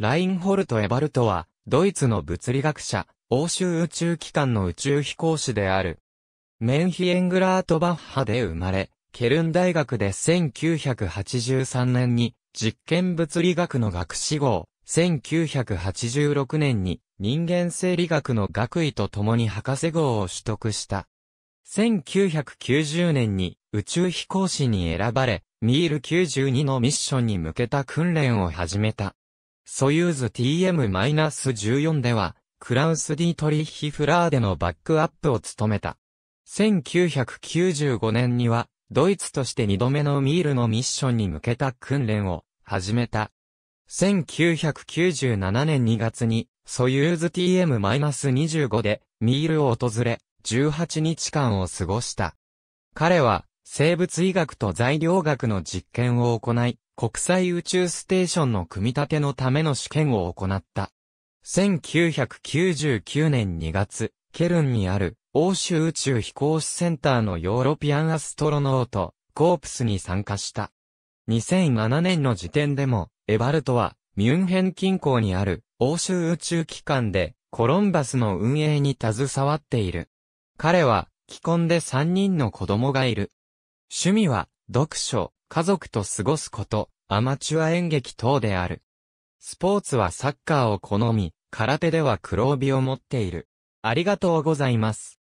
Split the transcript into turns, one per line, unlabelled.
ラインホルト・エバルトは、ドイツの物理学者、欧州宇宙機関の宇宙飛行士である。メンヒエングラートバッハで生まれ、ケルン大学で1983年に実験物理学の学士号、1986年に人間生理学の学位と共に博士号を取得した。1990年に宇宙飛行士に選ばれ、ミール92のミッションに向けた訓練を始めた。ソユーズ TM-14 では、クラウス・ディートリッヒ・フラーデのバックアップを務めた。1995年には、ドイツとして2度目のミールのミッションに向けた訓練を始めた。1997年2月に、ソユーズ TM-25 でミールを訪れ、18日間を過ごした。彼は、生物医学と材料学の実験を行い、国際宇宙ステーションの組み立てのための試験を行った。1999年2月、ケルンにある欧州宇宙飛行士センターのヨーロピアンアストロノート、コープスに参加した。2007年の時点でも、エバルトは、ミュンヘン近郊にある欧州宇宙機関で、コロンバスの運営に携わっている。彼は、既婚で3人の子供がいる。趣味は、読書、家族と過ごすこと、アマチュア演劇等である。スポーツはサッカーを好み、空手では黒帯を持っている。ありがと
うございます。